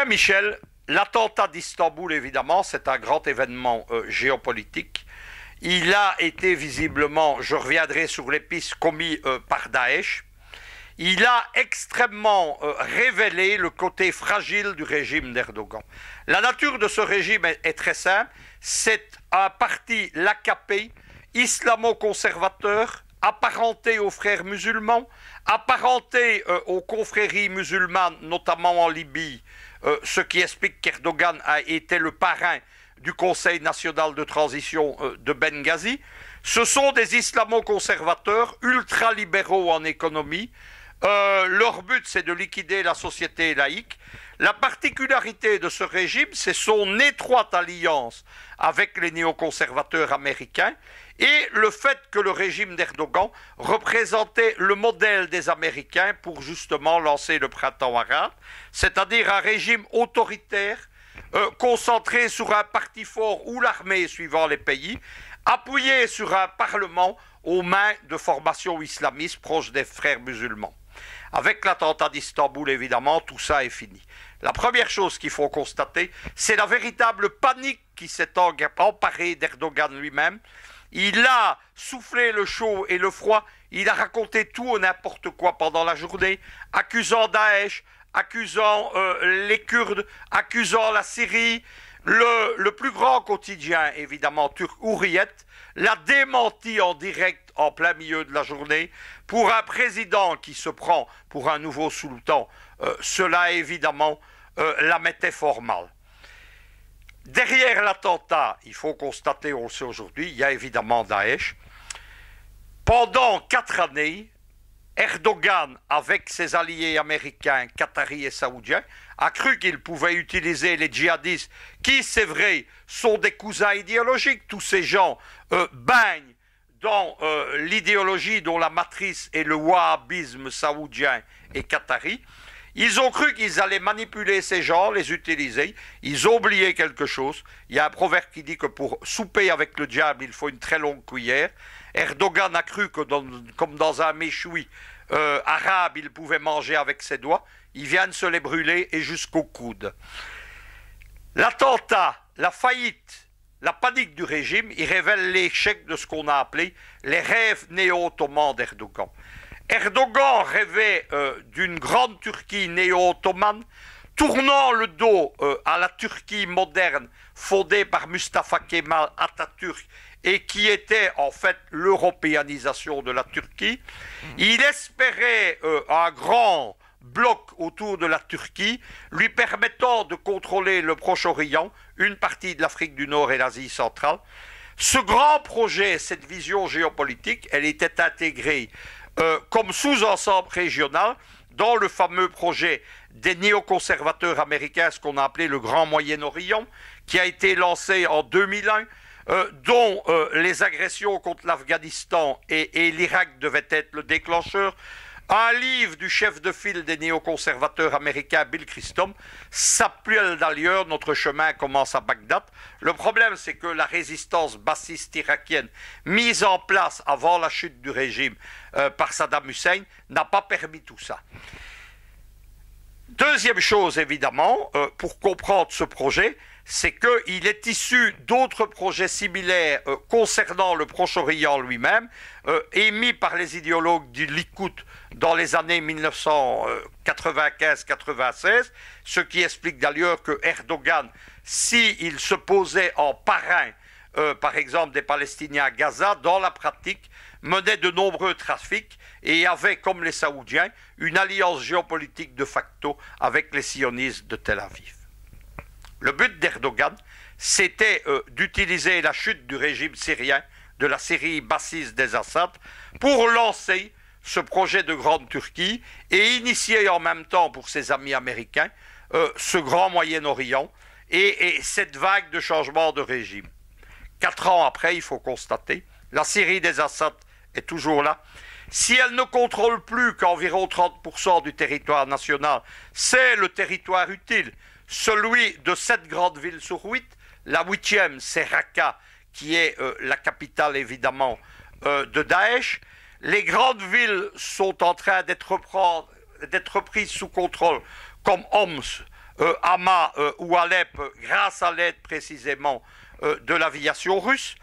Hein, Michel, l'attentat d'Istanbul, évidemment, c'est un grand événement euh, géopolitique. Il a été visiblement, je reviendrai sur les commis euh, par Daesh. Il a extrêmement euh, révélé le côté fragile du régime d'Erdogan. La nature de ce régime est, très simple. C'est un parti, l'AKP, islamo-conservateur, apparenté aux frères musulmans, apparenté aux confréries musulmanes, notamment en Libye euh, ce qui explique qu'Erdogan a été le parrain du Conseil national de transition euh, de Benghazi. Ce sont des islamo-conservateurs, ultralibéraux en économie. Euh, leur but, c'est de liquider la société laïque. La particularité de ce régime, c'est son étroite alliance avec les néoconservateurs américains et le fait que le régime d'Erdogan représentait le modèle des Américains pour justement lancer le printemps arabe, c'est-à-dire un régime autoritaire euh, concentré sur un parti fort ou l'armée suivant les pays, appuyé sur un parlement aux mains de formations islamistes proches des frères musulmans. Avec l'attentat d'Istanbul, évidemment, tout ça est fini. La première chose qu'il faut constater, c'est la véritable panique qui s'est emparée d'Erdogan lui-même, il a soufflé le chaud et le froid, il a raconté tout ou n'importe quoi pendant la journée, accusant Daesh, accusant euh, les Kurdes, accusant la Syrie. Le, plus grand quotidien, évidemment, turc Hurriyet, l'a démenti en direct en plein milieu de la journée. Pour un président qui se prend pour un nouveau sultan, euh, cela, évidemment, euh, la mettait fort mal. Derrière l'attentat, il faut constater, on le sait aujourd'hui, il y a évidemment Daesh. Pendant quatre années, Erdogan, avec ses alliés américains, qataris et saoudiens, a cru qu'il pouvait utiliser les djihadistes, qui, c'est vrai, sont des cousins idéologiques. Tous ces gens euh, baignent dans euh, l'idéologie dont la matrice est le wahhabisme saoudien et qatari. Ils ont cru qu'ils allaient manipuler ces gens, les utiliser. Ils ont oublié quelque chose. Il y a un proverbe qui dit que pour souper avec le diable, il faut une très longue cuillère. Erdogan a cru que, comme dans un méchoui euh, arabe, il pouvait manger avec ses doigts. Ils viennent se les brûler et jusqu'au coude. L'attentat, la faillite, la panique du régime, il révèle l'échec de ce qu'on a appelé les rêves néo-ottomans d'Erdogan. Erdogan rêvait euh, d'une grande Turquie néo-ottomane, tournant le dos euh, à la Turquie moderne fondée par Mustafa Kemal Atatürk et qui était en fait l'européanisation de la Turquie. Mm. Il espérait euh, un grand bloc autour de la Turquie, lui permettant de contrôler le Proche-Orient, une partie de l'Afrique du Nord et l'Asie centrale. Ce grand projet, cette vision géopolitique, elle était intégrée euh, comme sous-ensemble régional dans le fameux projet des néoconservateurs américains, ce qu'on a appelé le Grand Moyen-Orient, qui a été lancé en 2001, euh, dont euh, les agressions contre l'Afghanistan et, et l'Irak devaient être le déclencheur. Un livre du chef de file des néoconservateurs américains Bill Christom s'appelle d'ailleurs Notre chemin commence à Bagdad. Le problème, c'est que la résistance bassiste irakienne mise en place avant la chute du régime euh, par Saddam Hussein n'a pas permis tout ça. Deuxième chose, évidemment, euh, pour comprendre ce projet, c'est qu'il est issu d'autres projets similaires euh, concernant le Proche-Orient lui-même, émis euh, par les idéologues du Likoud dans les années 1995-96, ce qui explique d'ailleurs que Erdogan, s'il se posait en parrain, euh, par exemple, des Palestiniens à Gaza, dans la pratique, menait de nombreux trafics et avait, comme les Saoudiens, une alliance géopolitique de facto avec les sionistes de Tel Aviv. Le but d'Erdogan, c'était euh, d'utiliser la chute du régime syrien, de la Syrie bassiste des Assad, pour lancer ce projet de grande Turquie et initier en même temps pour ses amis américains euh, ce grand Moyen-Orient et, et, cette vague de changement de régime. Quatre ans après, il faut constater, la Syrie des Assad est toujours là si elle ne contrôle plus qu'environ 30% du territoire national, c'est le territoire utile, celui de sept grandes villes sur huit. La huitième, c'est Raqqa, qui est euh, la capitale évidemment euh, de Daesh. Les grandes villes sont en train d'être prises sous contrôle, comme Homs, euh, Hama euh, ou Alep, grâce à l'aide précisément de l'aviation russe.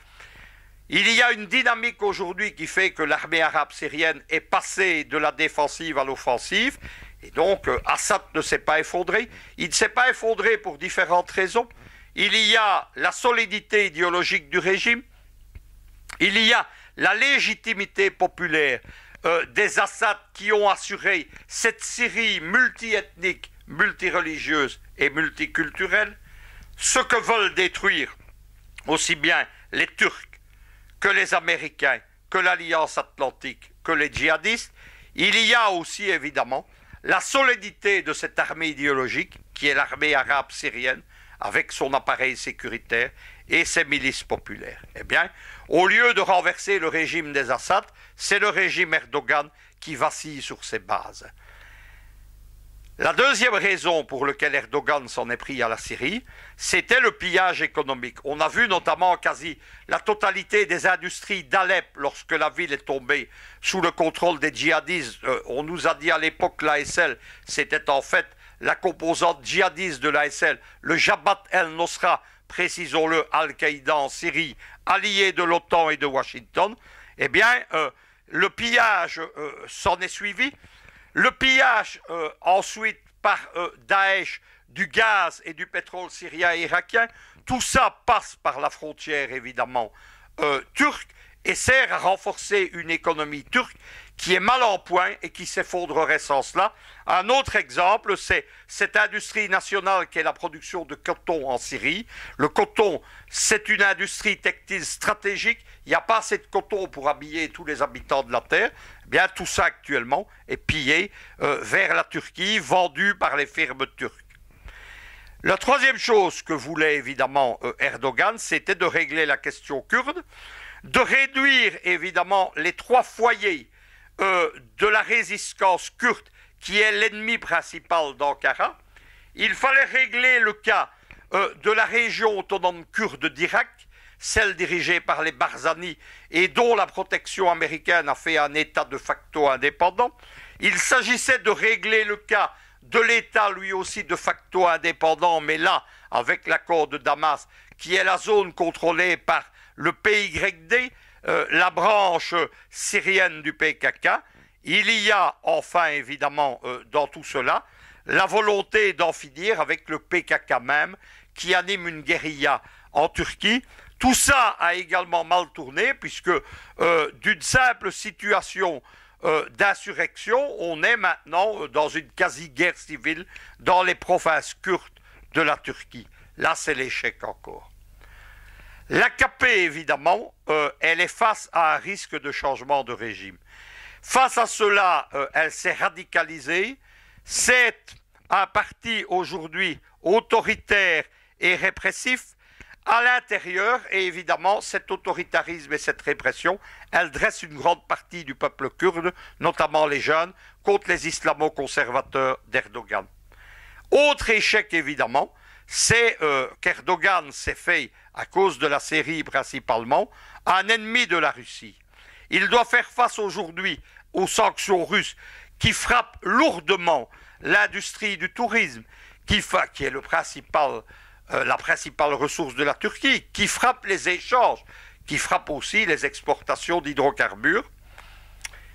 Il y a une dynamique aujourd'hui qui fait que l'armée arabe syrienne est passée de la défensive à l'offensive. Et donc, euh, Assad ne s'est pas effondré. Il ne s'est pas effondré pour différentes raisons. Il y a la solidité idéologique du régime. Il y a la légitimité populaire euh, des Assad qui ont assuré cette Syrie multiethnique, multireligieuse et multiculturelle. Ce que veulent détruire aussi bien les Turcs que les Américains, que l'Alliance atlantique, que les djihadistes, il y a aussi évidemment la solidité de cette armée idéologique, qui est l'armée arabe syrienne, avec son appareil sécuritaire et ses milices populaires. Eh bien, au lieu de renverser le régime des Assad, c'est le régime Erdogan qui vacille sur ses bases. La deuxième raison pour laquelle Erdogan s'en est pris à la Syrie, c'était le pillage économique. On a vu notamment quasi la totalité des industries d'Alep lorsque la ville est tombée sous le contrôle des djihadistes. Euh, on nous a dit à l'époque que l'ASL, c'était en fait la composante djihadiste de l'ASL, le Jabhat el-Nusra, précisons-le, Al-Qaïda en Syrie, allié de l'OTAN et de Washington. Eh bien, euh, le pillage euh, s'en est suivi. Le pillage euh, ensuite par euh, Daesh du gaz et du pétrole syrien et irakien, tout ça passe par la frontière évidemment euh, turque et sert à renforcer une économie turque qui est mal en point et qui s'effondrerait sans cela. Un autre exemple, c'est cette industrie nationale qui est la production de coton en Syrie. Le coton, c'est une industrie textile stratégique il n'y a pas assez de coton pour habiller tous les habitants de la Terre, eh bien tout ça actuellement est pillé euh, vers la Turquie, vendu par les firmes turques. La troisième chose que voulait évidemment euh, Erdogan, c'était de régler la question kurde, de réduire évidemment les trois foyers euh, de la résistance kurde qui est l'ennemi principal d'Ankara. Il fallait régler le cas de la région autonome kurde d'Irak celle dirigée par les Barzani et dont la protection américaine a fait un État de facto indépendant, il s'agissait de régler le cas de l'État lui aussi de facto indépendant, mais là, avec l'accord de Damas, qui est la zone contrôlée par le PYD, D, euh, la branche syrienne du PKK. Il y a enfin, évidemment, euh, dans tout cela, la volonté d'en finir avec le PKK même, qui anime une guérilla en Turquie. Tout ça a également mal tourné, puisque euh, d'une simple situation euh, d'insurrection, on est maintenant euh, dans une quasi-guerre civile dans les provinces kurdes de la Turquie. Là, c'est l'échec encore. L'AKP, évidemment, elle est face à un risque de changement de régime. Face à cela, elle s'est radicalisée. C'est un parti aujourd'hui autoritaire et répressif à l'intérieur, et évidemment, cet autoritarisme et cette répression, elle dresse une grande partie du peuple kurde, notamment les jeunes, contre les islamo-conservateurs d'Erdogan. Autre échec, évidemment, c'est euh, qu'Erdogan s'est fait, à cause de la Syrie principalement, un ennemi de la Russie. Il doit faire face aujourd'hui aux sanctions russes qui frappent lourdement l'industrie du tourisme, qui est le principal euh, la principale ressource de la Turquie, qui frappe les échanges, qui frappe aussi les exportations d'hydrocarbures.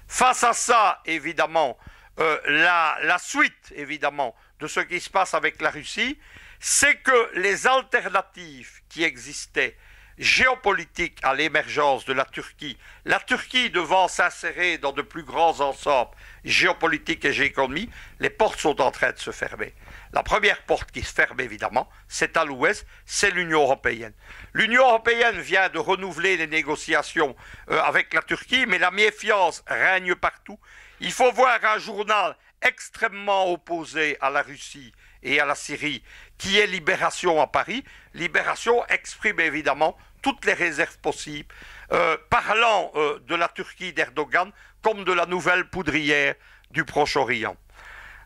Face à ça, évidemment, euh, la, suite, évidemment, de ce qui se passe avec la Russie, c'est que les alternatives qui existaient géopolitiques à l'émergence de la Turquie, la Turquie devant s'insérer dans de plus grands ensembles géopolitiques et géoéconomiques, les portes sont en train de se fermer. La première porte qui se ferme, évidemment, c'est à l'ouest, c'est l'Union européenne. L'Union européenne vient de renouveler les négociations euh, avec la Turquie, mais la méfiance règne partout. Il faut voir un journal extrêmement opposé à la Russie et à la Syrie, qui est Libération à Paris. Libération exprime évidemment toutes les réserves possibles, euh, parlant euh, de la Turquie d'Erdogan comme de la nouvelle poudrière du Proche-Orient.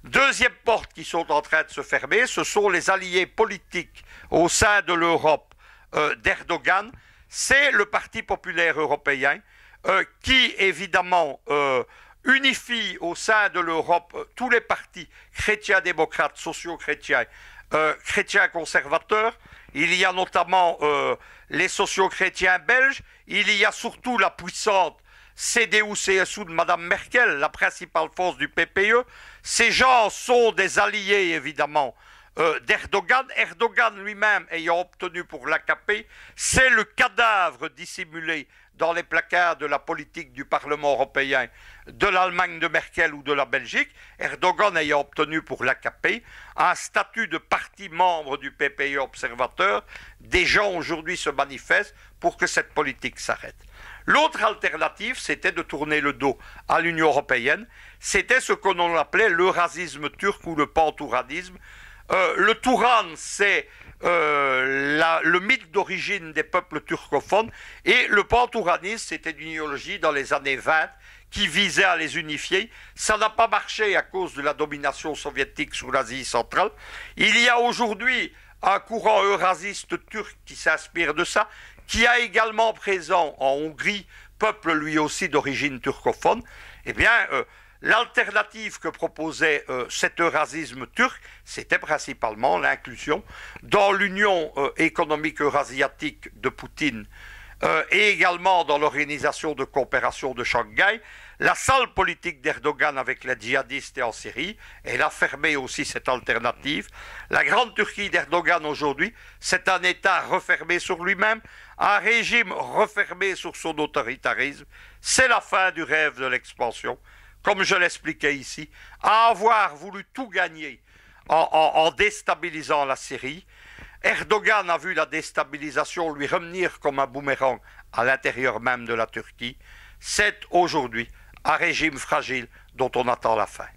Deuxième porte qui sont en train de se fermer, ce sont les alliés politiques au sein de l'Europe euh, d'Erdogan. C'est le Parti populaire européen euh, qui, évidemment, euh, unifie au sein de l'Europe tous les partis chrétiens-démocrates, sociaux-chrétiens, chrétiens-conservateurs. Il y a notamment les sociaux-chrétiens belges, il y a surtout la puissante CDU-CSU de Mme Merkel, la principale force du PPE. Ces gens sont des alliés, évidemment, euh, d'Erdogan. Erdogan lui-même ayant obtenu pour l'AKP, c'est le cadavre dissimulé dans les placards de la politique du Parlement européen de l'Allemagne de Merkel ou de la Belgique, Erdogan ayant obtenu pour l'AKP un statut de parti membre du PPE observateur, des gens aujourd'hui se manifestent pour que cette politique s'arrête. L'autre alternative, c'était de tourner le dos à l'Union européenne, c'était ce qu'on appelait l'eurasisme turc ou le pantouranisme. Euh, le Touran, c'est euh, le mythe d'origine des peuples turcophones et le pantouranisme, c'était une idéologie dans les années 20 qui visait à les unifier. Ça n'a pas marché à cause de la domination soviétique sur l'Asie centrale. Il y a aujourd'hui un courant eurasiste turc qui s'inspire de ça, qui a également présent en Hongrie, peuple lui aussi d'origine turcophone. Eh bien, euh, L'alternative que proposait euh, cet eurasisme turc, c'était principalement l'inclusion dans l'Union euh, économique eurasiatique de Poutine euh, et également dans l'organisation de coopération de Shanghai, la salle politique d'Erdogan avec les djihadistes et en Syrie, elle a fermé aussi cette alternative. La grande Turquie d'Erdogan aujourd'hui, c'est un État refermé sur lui-même, un régime refermé sur son autoritarisme. C'est la fin du rêve de l'expansion comme je l'expliquais ici, à avoir voulu tout gagner en, déstabilisant la Syrie. Erdogan a vu la déstabilisation lui revenir comme un boomerang à l'intérieur même de la Turquie. C'est aujourd'hui un régime fragile dont on attend la fin.